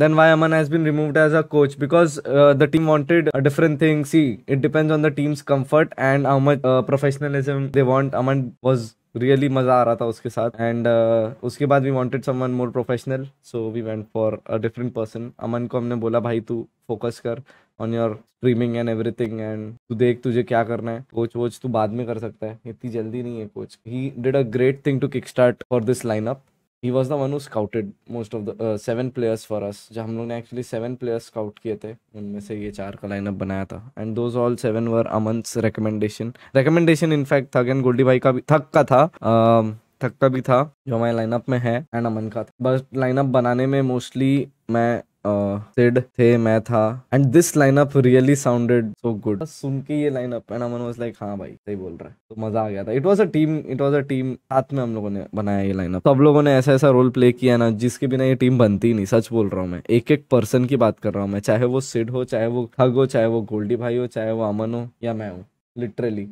then why Aman has been removed as a coach because uh, the team wanted a different thing. See, it depends on the team's comfort and how much uh, professionalism they want. Aman was really maza aa raha tha uske sath and uh, uske baad we wanted someone more professional so we went for a different person aman ko humne bola bhai tu focus kar on your streaming and everything and tu dekh tujhe kya karna hai coach coach tu baad mein kar sakta hai itni jaldi nahi hai coach he did a great thing to kick start for this lineup he was the one who scouted most of the seven players for us जब हम लोग ने actually seven players scout किए थे उनमें से ये चार का लाइनअप बनाया था and those all seven were Aman's recommendation recommendation in fact थक एंड गोल्डी भाई का भी थक का था थक um, का भी था जो हमारे लाइनअप में है एंड अमन का था बस लाइनअप बनाने में मोस्टली मैं सिड थे मैं था and this lineup really sounded so good सुन के ये lineup and Aman was like हाँ भाई सही बोल रहा है तो मजा आ गया था it was a team it was a team साथ में हम लोगों ने बनाया ये लाइनअप सब लोगों ने ऐसा ऐसा रोल प्ले किया ना जिसके बिना ये टीम बनती नहीं सच बोल रहा हूँ मैं एक एक पर्सन की बात कर रहा हूँ मैं चाहे वो सिड हो चाहे वो खग हो चाहे वो गोल्डी भाई हो चाहे वो अमन हो या मैं हूँ लिटरली